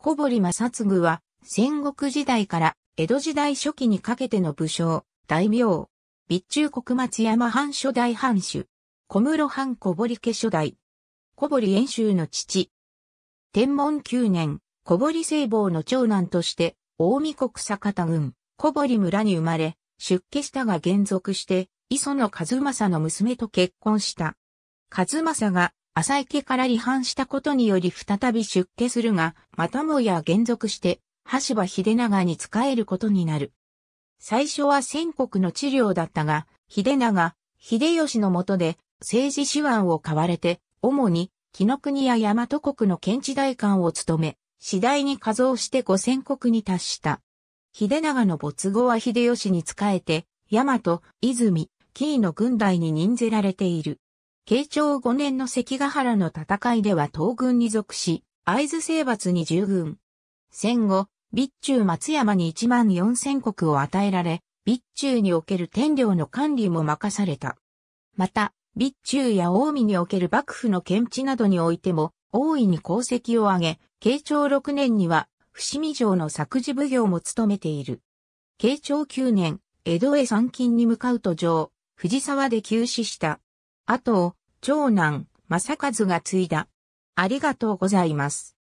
小堀正嗣は戦国時代から江戸時代初期にかけての武将、大名、備中国松山藩初代藩主、小室藩小堀家初代、小堀遠州の父。天文9年、小堀聖望の長男として、大見国坂田郡、小堀村に生まれ、出家したが現続して、磯野和正の娘と結婚した。和正が浅池から離反したことにより再び出家するが、またもや減属して、橋場秀長に仕えることになる。最初は戦国の治療だったが、秀長、秀吉の下で政治手腕を買われて、主に紀の国や大和国の県知代官を務め、次第に加増して五千国に達した。秀長の没後は秀吉に仕えて、大和、泉、紀伊の軍隊に任ぜられている。慶長5年の関ヶ原の戦いでは東軍に属し、会津征伐に従軍。戦後、備中松山に1万4千国を与えられ、備中における天領の管理も任された。また、備中や大見における幕府の検地などにおいても、大いに功績を挙げ、慶長6年には、伏見城の作事奉行も務めている。慶長9年、江戸へ参勤に向かう途上、藤沢で急死した。後を、長男、正和が継いだ。ありがとうございます。